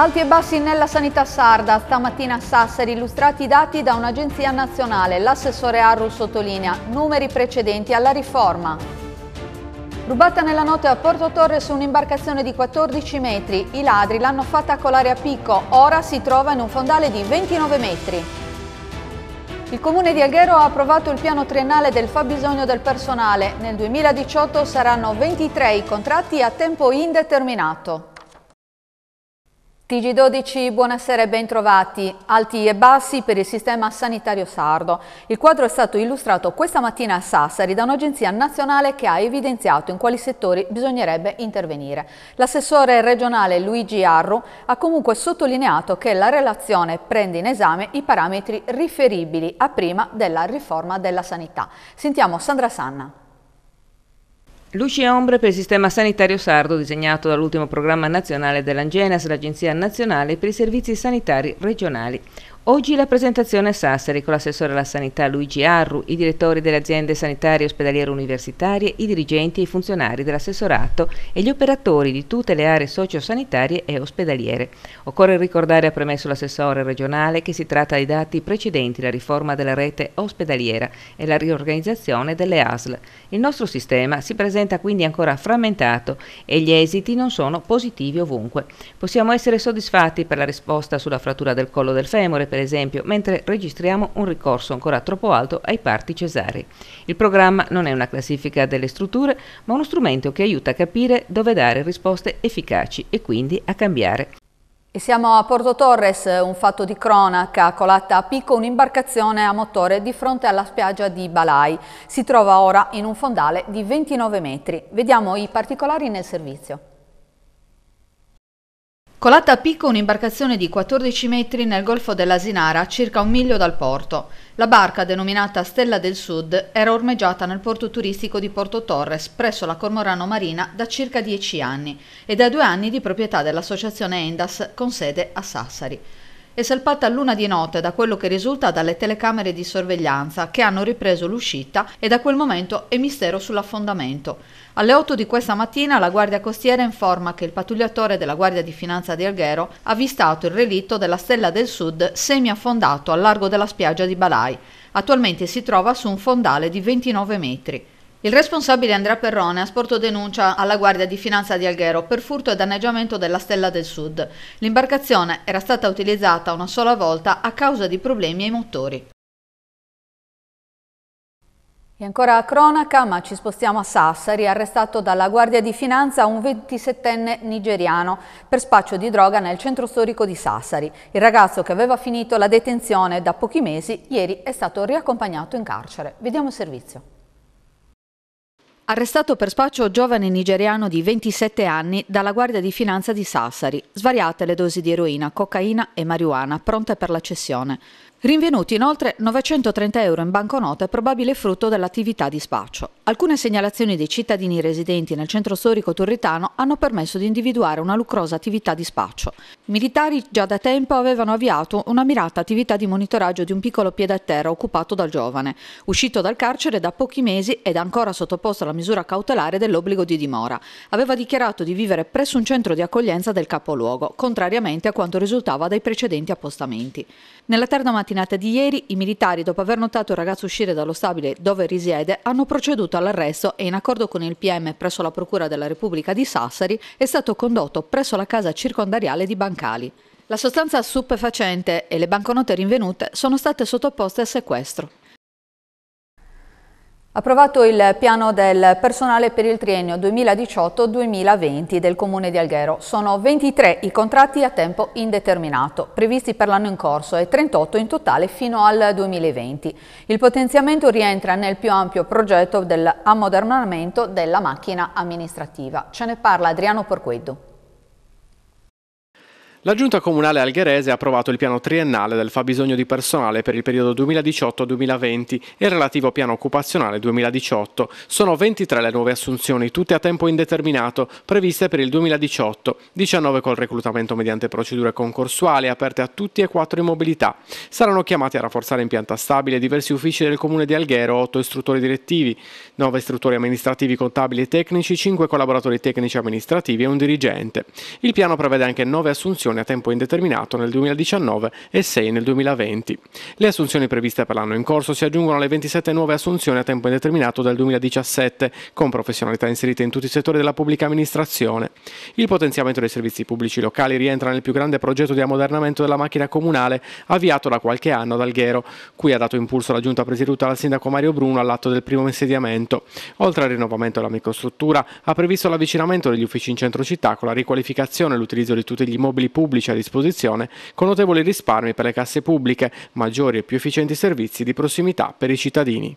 Alti e bassi nella sanità sarda, stamattina a Sassari illustrati i dati da un'agenzia nazionale. L'assessore Arru sottolinea numeri precedenti alla riforma. Rubata nella notte a Porto Torre su un'imbarcazione di 14 metri, i ladri l'hanno fatta colare a picco, ora si trova in un fondale di 29 metri. Il comune di Alghero ha approvato il piano triennale del fabbisogno del personale. Nel 2018 saranno 23 i contratti a tempo indeterminato. TG12, buonasera e bentrovati. Alti e bassi per il sistema sanitario sardo. Il quadro è stato illustrato questa mattina a Sassari da un'agenzia nazionale che ha evidenziato in quali settori bisognerebbe intervenire. L'assessore regionale Luigi Arru ha comunque sottolineato che la relazione prende in esame i parametri riferibili a prima della riforma della sanità. Sentiamo Sandra Sanna. Luci e ombre per il sistema sanitario sardo disegnato dall'ultimo programma nazionale dell'Angenas, l'Agenzia Nazionale per i Servizi Sanitari Regionali. Oggi la presentazione a Sassari con l'assessore alla sanità Luigi Arru, i direttori delle aziende sanitarie ospedaliere universitarie, i dirigenti e i funzionari dell'assessorato e gli operatori di tutte le aree sociosanitarie e ospedaliere. Occorre ricordare, ha premesso l'assessore regionale, che si tratta di dati precedenti la riforma della rete ospedaliera e la riorganizzazione delle ASL. Il nostro sistema si presenta quindi ancora frammentato e gli esiti non sono positivi ovunque. Possiamo essere soddisfatti per la risposta sulla frattura del collo del femore per esempio, mentre registriamo un ricorso ancora troppo alto ai parti cesarei. Il programma non è una classifica delle strutture, ma uno strumento che aiuta a capire dove dare risposte efficaci e quindi a cambiare e siamo a Porto Torres, un fatto di cronaca, colata a picco un'imbarcazione a motore di fronte alla spiaggia di Balai. Si trova ora in un fondale di 29 metri. Vediamo i particolari nel servizio. Colata a picco un'imbarcazione di 14 metri nel golfo dell'Asinara, circa un miglio dal porto. La barca, denominata Stella del Sud, era ormeggiata nel porto turistico di Porto Torres, presso la Cormorano Marina, da circa 10 anni e da due anni di proprietà dell'associazione Endas, con sede a Sassari. È salpata a l'una di notte da quello che risulta dalle telecamere di sorveglianza che hanno ripreso l'uscita e da quel momento è mistero sull'affondamento. Alle 8 di questa mattina la Guardia Costiera informa che il pattugliatore della Guardia di Finanza di Alghero ha avvistato il relitto della Stella del Sud semiaffondato al largo della spiaggia di Balai. Attualmente si trova su un fondale di 29 metri. Il responsabile Andrea Perrone ha sporto denuncia alla Guardia di Finanza di Alghero per furto e danneggiamento della Stella del Sud. L'imbarcazione era stata utilizzata una sola volta a causa di problemi ai motori. E ancora a cronaca, ma ci spostiamo a Sassari, arrestato dalla Guardia di Finanza un 27enne nigeriano per spaccio di droga nel centro storico di Sassari. Il ragazzo che aveva finito la detenzione da pochi mesi, ieri è stato riaccompagnato in carcere. Vediamo il servizio. Arrestato per spaccio giovane nigeriano di 27 anni dalla Guardia di Finanza di Sassari. Svariate le dosi di eroina, cocaina e marijuana pronte per la cessione. Rinvenuti inoltre 930 euro in banconote probabile frutto dell'attività di spaccio. Alcune segnalazioni dei cittadini residenti nel centro storico turritano hanno permesso di individuare una lucrosa attività di spaccio. I militari già da tempo avevano avviato una mirata attività di monitoraggio di un piccolo piede a terra occupato dal giovane, uscito dal carcere da pochi mesi ed ancora sottoposto alla misura cautelare dell'obbligo di dimora. Aveva dichiarato di vivere presso un centro di accoglienza del capoluogo, contrariamente a quanto risultava dai precedenti appostamenti. Nella terza mattinata di ieri i militari, dopo aver notato il ragazzo uscire dallo stabile dove risiede, hanno proceduto all'arresto e in accordo con il PM presso la Procura della Repubblica di Sassari è stato condotto presso la casa circondariale di Bancali. La sostanza stupefacente e le banconote rinvenute sono state sottoposte a sequestro. Approvato il piano del personale per il triennio 2018-2020 del Comune di Alghero. Sono 23 i contratti a tempo indeterminato, previsti per l'anno in corso e 38 in totale fino al 2020. Il potenziamento rientra nel più ampio progetto dell'ammodernamento della macchina amministrativa. Ce ne parla Adriano Porqueddu. La giunta comunale algherese ha approvato il piano triennale del fabbisogno di personale per il periodo 2018-2020 e il relativo piano occupazionale 2018. Sono 23 le nuove assunzioni, tutte a tempo indeterminato, previste per il 2018, 19 col reclutamento mediante procedure concorsuali aperte a tutti e quattro in mobilità. Saranno chiamati a rafforzare in pianta stabile diversi uffici del comune di Alghero, 8 istruttori direttivi, 9 istruttori amministrativi contabili e tecnici, 5 collaboratori tecnici amministrativi e un dirigente. Il piano prevede anche 9 assunzioni assunzioni a tempo indeterminato nel 2019 e 6 nel 2020. Le assunzioni previste per l'anno in corso si aggiungono alle 27 nuove assunzioni a tempo indeterminato del 2017, con professionalità inserite in tutti i settori della pubblica amministrazione. Il potenziamento dei servizi pubblici locali rientra nel più grande progetto di ammodernamento della macchina comunale avviato da qualche anno ad Alghero, cui ha dato impulso la giunta presieduta dal sindaco Mario Bruno all'atto del primo insediamento. Oltre al rinnovamento della microstruttura, ha previsto l'avvicinamento degli uffici in centro città con la riqualificazione e l'utilizzo di tutti gli immobili pubblici pubblici a disposizione, con notevoli risparmi per le casse pubbliche, maggiori e più efficienti servizi di prossimità per i cittadini.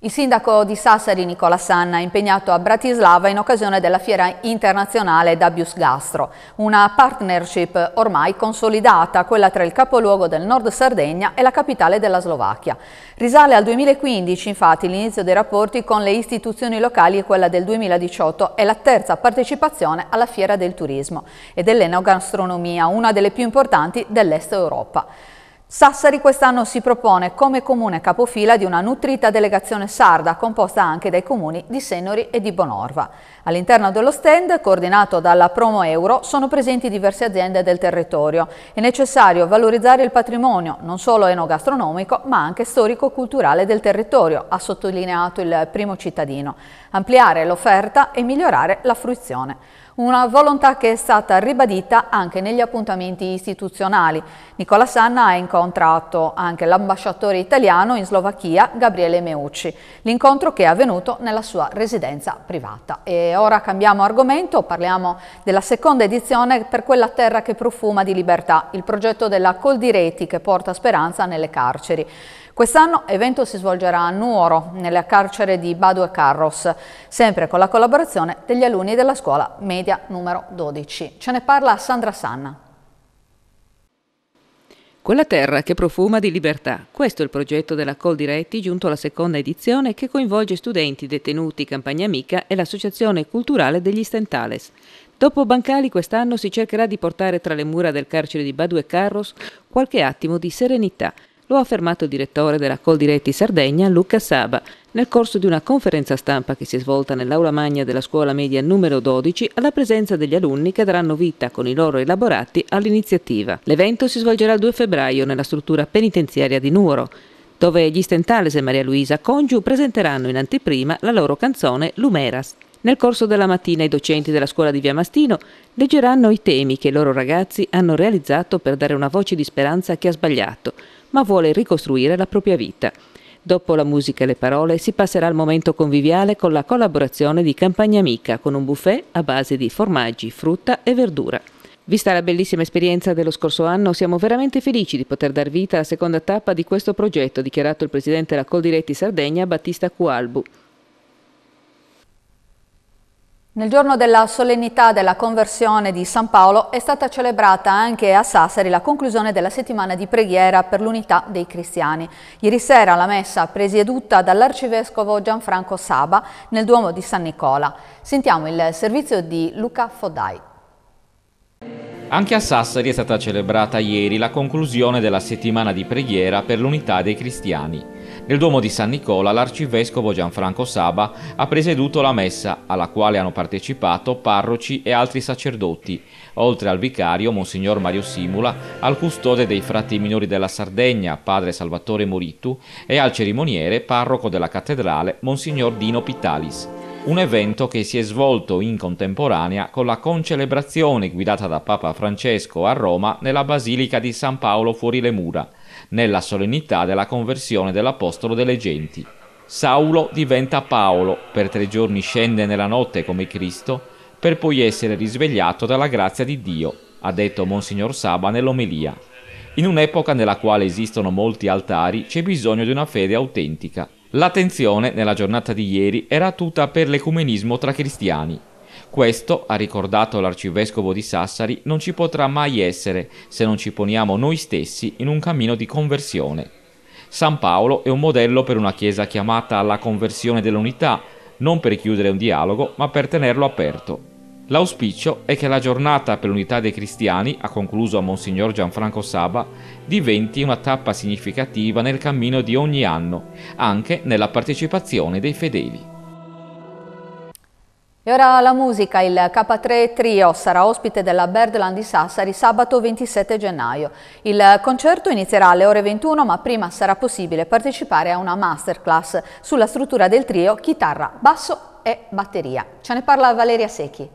Il sindaco di Sassari Nicola Sanna è impegnato a Bratislava in occasione della fiera internazionale Dabius Gastro, una partnership ormai consolidata, quella tra il capoluogo del nord Sardegna e la capitale della Slovacchia. Risale al 2015 infatti l'inizio dei rapporti con le istituzioni locali e quella del 2018 è la terza partecipazione alla fiera del turismo e dell'enogastronomia, una delle più importanti dell'est Europa. Sassari quest'anno si propone come comune capofila di una nutrita delegazione sarda composta anche dai comuni di Senori e di Bonorva. All'interno dello stand, coordinato dalla Promo Euro, sono presenti diverse aziende del territorio. È necessario valorizzare il patrimonio, non solo enogastronomico, ma anche storico-culturale del territorio, ha sottolineato il primo cittadino, ampliare l'offerta e migliorare la fruizione. Una volontà che è stata ribadita anche negli appuntamenti istituzionali. Nicola Sanna ha incontrato anche l'ambasciatore italiano in Slovacchia, Gabriele Meucci. L'incontro che è avvenuto nella sua residenza privata. E ora cambiamo argomento, parliamo della seconda edizione per quella terra che profuma di libertà, il progetto della Coldireti che porta speranza nelle carceri. Quest'anno l'evento si svolgerà a Nuoro, nella carcere di Badu e Carros, sempre con la collaborazione degli alunni della scuola media numero 12. Ce ne parla Sandra Sanna. Quella terra che profuma di libertà. Questo è il progetto della Col Diretti giunto alla seconda edizione che coinvolge studenti, detenuti, Campagna Amica e l'Associazione Culturale degli Stentales. Dopo Bancali quest'anno si cercherà di portare tra le mura del carcere di Badu e Carros qualche attimo di serenità lo ha affermato il direttore della Coldiretti Sardegna, Luca Saba, nel corso di una conferenza stampa che si è svolta nell'aula magna della scuola media numero 12 alla presenza degli alunni che daranno vita con i loro elaborati all'iniziativa. L'evento si svolgerà il 2 febbraio nella struttura penitenziaria di Nuoro dove gli Stentales e Maria Luisa Congiu presenteranno in anteprima la loro canzone Lumeras. Nel corso della mattina i docenti della scuola di Via Mastino leggeranno i temi che i loro ragazzi hanno realizzato per dare una voce di speranza a chi ha sbagliato, ma vuole ricostruire la propria vita. Dopo la musica e le parole si passerà al momento conviviale con la collaborazione di Campagna Amica con un buffet a base di formaggi, frutta e verdura. Vista la bellissima esperienza dello scorso anno, siamo veramente felici di poter dar vita alla seconda tappa di questo progetto, dichiarato il presidente della Coldiretti Sardegna Battista Cualbu. Nel giorno della solennità della conversione di San Paolo è stata celebrata anche a Sassari la conclusione della settimana di preghiera per l'unità dei cristiani. Ieri sera la messa presieduta dall'arcivescovo Gianfranco Saba nel Duomo di San Nicola. Sentiamo il servizio di Luca Fodai. Anche a Sassari è stata celebrata ieri la conclusione della settimana di preghiera per l'unità dei cristiani. Nel Duomo di San Nicola l'arcivescovo Gianfranco Saba ha presieduto la messa, alla quale hanno partecipato parroci e altri sacerdoti, oltre al vicario Monsignor Mario Simula, al custode dei frati minori della Sardegna, padre Salvatore Moritu, e al cerimoniere, parroco della cattedrale, Monsignor Dino Pitalis un evento che si è svolto in contemporanea con la concelebrazione guidata da Papa Francesco a Roma nella Basilica di San Paolo fuori le mura, nella solennità della conversione dell'Apostolo delle Genti. Saulo diventa Paolo, per tre giorni scende nella notte come Cristo, per poi essere risvegliato dalla grazia di Dio, ha detto Monsignor Saba nell'omelia. In un'epoca nella quale esistono molti altari c'è bisogno di una fede autentica. L'attenzione nella giornata di ieri era tutta per l'ecumenismo tra cristiani. Questo, ha ricordato l'arcivescovo di Sassari, non ci potrà mai essere se non ci poniamo noi stessi in un cammino di conversione. San Paolo è un modello per una Chiesa chiamata alla conversione dell'unità, non per chiudere un dialogo, ma per tenerlo aperto. L'auspicio è che la giornata per l'unità dei cristiani, ha concluso Monsignor Gianfranco Saba, diventi una tappa significativa nel cammino di ogni anno, anche nella partecipazione dei fedeli. E ora la musica, il K3 Trio sarà ospite della Birdland di Sassari sabato 27 gennaio. Il concerto inizierà alle ore 21 ma prima sarà possibile partecipare a una masterclass sulla struttura del trio chitarra, basso e batteria. Ce ne parla Valeria Secchi.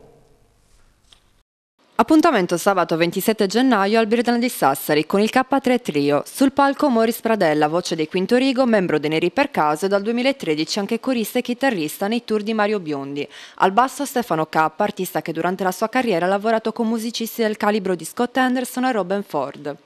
Appuntamento sabato 27 gennaio al Birdone di Sassari con il K3 Trio. Sul palco Moris Pradella, voce dei Quinto Rigo, membro dei Neri per caso e dal 2013 anche corista e chitarrista nei tour di Mario Biondi. Al basso Stefano K, artista che durante la sua carriera ha lavorato con musicisti del calibro di Scott Anderson e Robin Ford.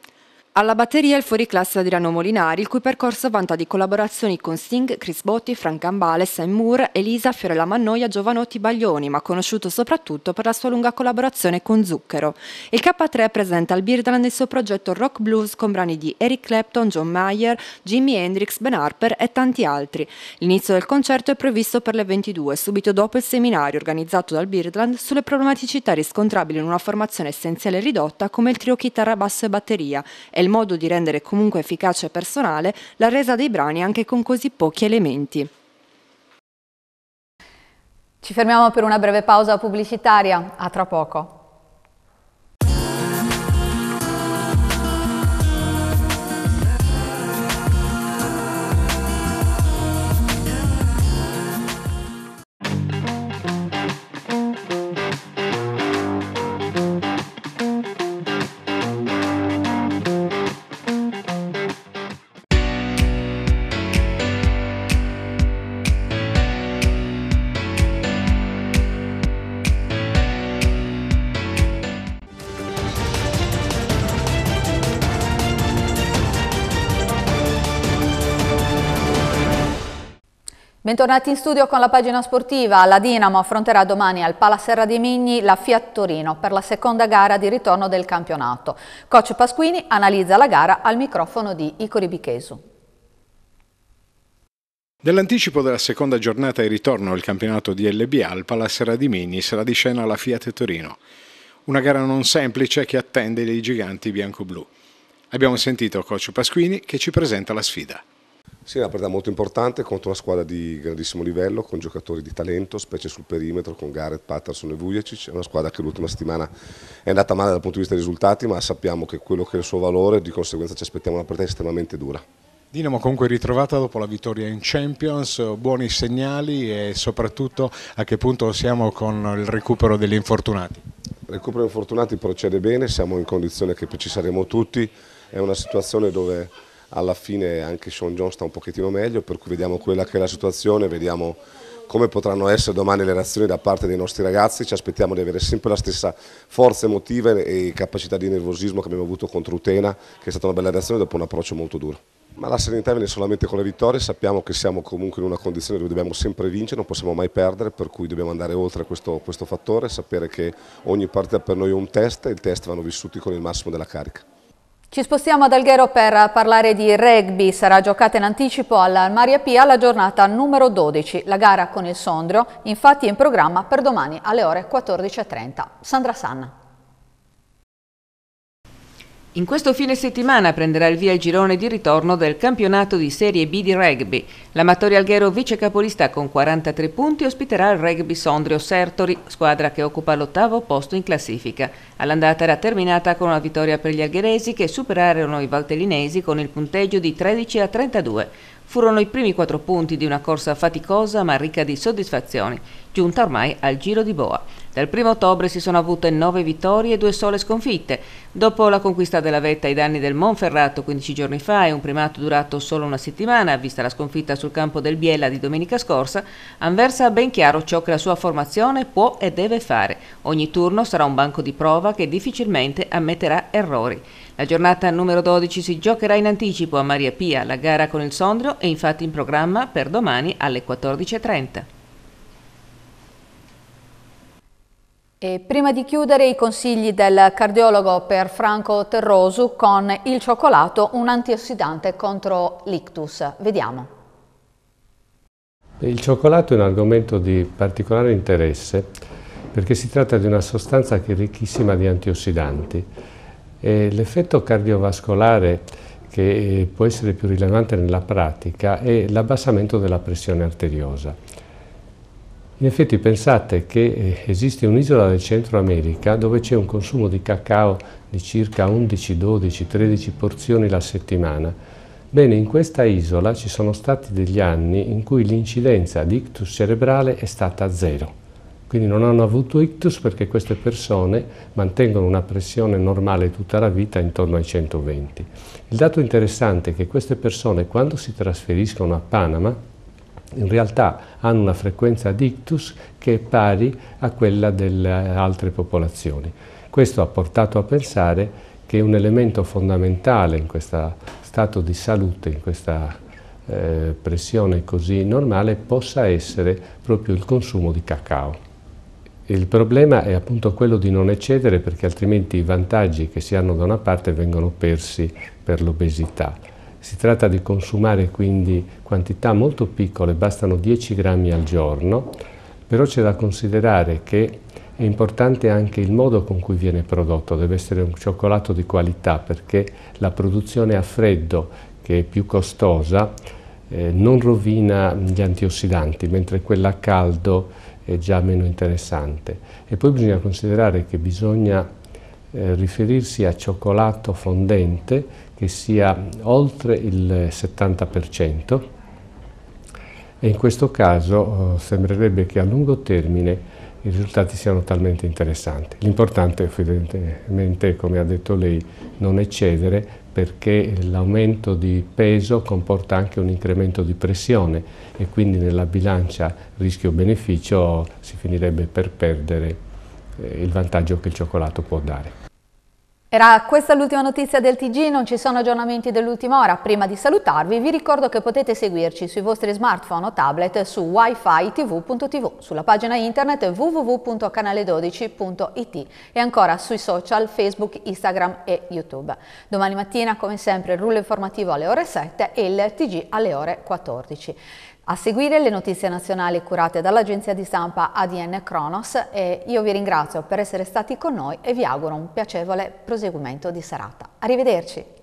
Alla batteria il fuoriclasse Adriano Molinari, il cui percorso vanta di collaborazioni con Sting, Chris Botti, Frank Gambale, Sam Moore, Elisa, Fiorella Mannoia, Giovanotti Baglioni, ma conosciuto soprattutto per la sua lunga collaborazione con Zucchero. Il K3 presenta al Birdland il suo progetto Rock Blues con brani di Eric Clapton, John Mayer, Jimi Hendrix, Ben Harper e tanti altri. L'inizio del concerto è previsto per le 22, subito dopo il seminario organizzato dal Birdland sulle problematicità riscontrabili in una formazione essenziale ridotta come il trio chitarra, basso e batteria e il modo di rendere comunque efficace e personale la resa dei brani anche con così pochi elementi. Ci fermiamo per una breve pausa pubblicitaria, a tra poco. Bentornati in studio con la pagina sportiva. La Dinamo affronterà domani al Serra di Migni la Fiat Torino per la seconda gara di ritorno del campionato. Coach Pasquini analizza la gara al microfono di Icori Bichesu. Nell'anticipo della seconda giornata di ritorno del campionato di LBA al Serra di Migni sarà di scena la Fiat Torino. Una gara non semplice che attende i giganti bianco-blu. Abbiamo sentito coach Pasquini che ci presenta la sfida. Sì, è una partita molto importante contro una squadra di grandissimo livello, con giocatori di talento, specie sul perimetro, con Garrett, Patterson e Vujacic. È una squadra che l'ultima settimana è andata male dal punto di vista dei risultati, ma sappiamo che quello che è il suo valore, di conseguenza ci aspettiamo una partita estremamente dura. Dinamo comunque ritrovata dopo la vittoria in Champions, buoni segnali e soprattutto a che punto siamo con il recupero degli infortunati? Il recupero degli infortunati procede bene, siamo in condizione che ci saremo tutti, è una situazione dove alla fine anche Sean John sta un pochettino meglio, per cui vediamo quella che è la situazione, vediamo come potranno essere domani le reazioni da parte dei nostri ragazzi, ci aspettiamo di avere sempre la stessa forza emotiva e capacità di nervosismo che abbiamo avuto contro Utena, che è stata una bella reazione dopo un approccio molto duro. Ma la serenità viene solamente con le vittorie, sappiamo che siamo comunque in una condizione dove dobbiamo sempre vincere, non possiamo mai perdere, per cui dobbiamo andare oltre questo, questo fattore, sapere che ogni partita per noi è un test e i test vanno vissuti con il massimo della carica. Ci spostiamo ad Alghero per parlare di rugby. Sarà giocata in anticipo alla Maria Pia la giornata numero 12, la gara con il Sondrio, infatti è in programma per domani alle ore 14.30. Sandra Sanna. In questo fine settimana prenderà il via il girone di ritorno del campionato di Serie B di rugby. L'Amatori Alghero vice capolista con 43 punti ospiterà il rugby Sondrio Sertori, squadra che occupa l'ottavo posto in classifica. All'andata era terminata con una vittoria per gli algheresi che superarono i valtellinesi con il punteggio di 13 a 32. Furono i primi quattro punti di una corsa faticosa ma ricca di soddisfazioni, giunta ormai al giro di boa. Dal 1 ottobre si sono avute 9 vittorie e 2 sole sconfitte. Dopo la conquista della vetta ai danni del Monferrato 15 giorni fa e un primato durato solo una settimana, vista la sconfitta sul campo del Biella di domenica scorsa, Anversa ha ben chiaro ciò che la sua formazione può e deve fare. Ogni turno sarà un banco di prova che difficilmente ammetterà errori. La giornata numero 12 si giocherà in anticipo a Maria Pia. La gara con il Sondrio è infatti in programma per domani alle 14.30. E prima di chiudere i consigli del cardiologo per Franco Terrosu con il cioccolato, un antiossidante contro l'ictus. Vediamo. Il cioccolato è un argomento di particolare interesse perché si tratta di una sostanza che è ricchissima di antiossidanti e l'effetto cardiovascolare che eh, può essere più rilevante nella pratica è l'abbassamento della pressione arteriosa. In effetti pensate che eh, esiste un'isola del Centro America dove c'è un consumo di cacao di circa 11, 12, 13 porzioni la settimana. Bene, in questa isola ci sono stati degli anni in cui l'incidenza di ictus cerebrale è stata zero. Quindi non hanno avuto ictus perché queste persone mantengono una pressione normale tutta la vita intorno ai 120. Il dato interessante è che queste persone quando si trasferiscono a Panama, in realtà hanno una frequenza di ictus che è pari a quella delle altre popolazioni. Questo ha portato a pensare che un elemento fondamentale in questo stato di salute, in questa eh, pressione così normale, possa essere proprio il consumo di cacao. Il problema è appunto quello di non eccedere perché altrimenti i vantaggi che si hanno da una parte vengono persi per l'obesità. Si tratta di consumare quindi quantità molto piccole, bastano 10 grammi al giorno, però c'è da considerare che è importante anche il modo con cui viene prodotto, deve essere un cioccolato di qualità perché la produzione a freddo, che è più costosa, eh, non rovina gli antiossidanti, mentre quella a caldo è già meno interessante. E poi bisogna considerare che bisogna eh, riferirsi a cioccolato fondente che sia oltre il 70% e in questo caso eh, sembrerebbe che a lungo termine i risultati siano talmente interessanti. L'importante evidentemente, come ha detto lei, non eccedere perché l'aumento di peso comporta anche un incremento di pressione e quindi nella bilancia rischio-beneficio si finirebbe per perdere eh, il vantaggio che il cioccolato può dare. Era questa l'ultima notizia del TG, non ci sono aggiornamenti dell'ultima ora. Prima di salutarvi vi ricordo che potete seguirci sui vostri smartphone o tablet su wifi tv.tv, sulla pagina internet www.canale12.it e ancora sui social Facebook, Instagram e YouTube. Domani mattina come sempre il rullo informativo alle ore 7 e il TG alle ore 14. A seguire le notizie nazionali curate dall'agenzia di stampa ADN Kronos e io vi ringrazio per essere stati con noi e vi auguro un piacevole proseguimento di serata. Arrivederci!